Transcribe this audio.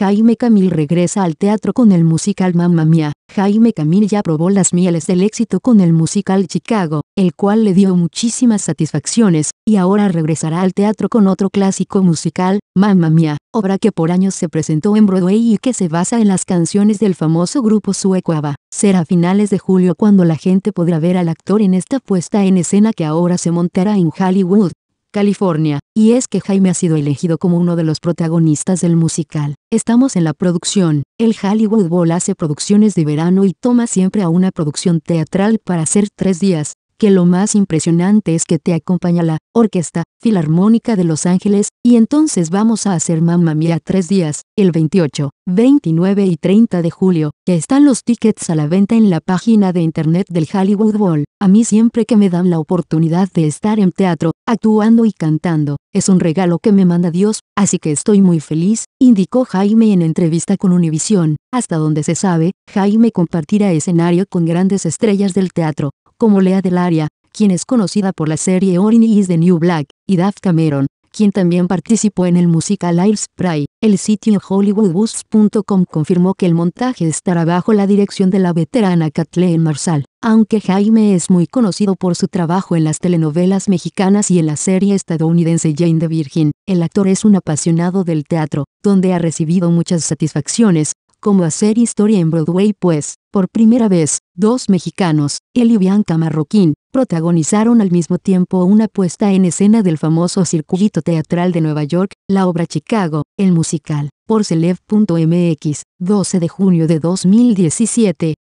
Jaime Camil regresa al teatro con el musical Mamma Mia. Jaime Camil ya probó las mieles del éxito con el musical Chicago, el cual le dio muchísimas satisfacciones, y ahora regresará al teatro con otro clásico musical, Mamma Mia, obra que por años se presentó en Broadway y que se basa en las canciones del famoso grupo sueco ABBA. Será a finales de julio cuando la gente podrá ver al actor en esta puesta en escena que ahora se montará en Hollywood. California, y es que Jaime ha sido elegido como uno de los protagonistas del musical. Estamos en la producción, el Hollywood Bowl hace producciones de verano y toma siempre a una producción teatral para hacer tres días, que lo más impresionante es que te acompaña la Orquesta Filarmónica de Los Ángeles, y entonces vamos a hacer Mamma Mía tres días, el 28, 29 y 30 de julio, que están los tickets a la venta en la página de internet del Hollywood Bowl. A mí siempre que me dan la oportunidad de estar en teatro, actuando y cantando, es un regalo que me manda Dios, así que estoy muy feliz, indicó Jaime en entrevista con Univisión. Hasta donde se sabe, Jaime compartirá escenario con grandes estrellas del teatro, como Lea Delaria, quien es conocida por la serie Orin is the New Black, y Dave Cameron, quien también participó en el musical Spray. El sitio Hollywoodboosts.com confirmó que el montaje estará bajo la dirección de la veterana Kathleen Marshall. Aunque Jaime es muy conocido por su trabajo en las telenovelas mexicanas y en la serie estadounidense Jane the Virgin, el actor es un apasionado del teatro, donde ha recibido muchas satisfacciones, como hacer historia en Broadway pues, por primera vez, dos mexicanos, él y Bianca Marroquín, protagonizaron al mismo tiempo una puesta en escena del famoso circuito teatral de Nueva York, la obra Chicago, el musical, por Celeb.mx, 12 de junio de 2017.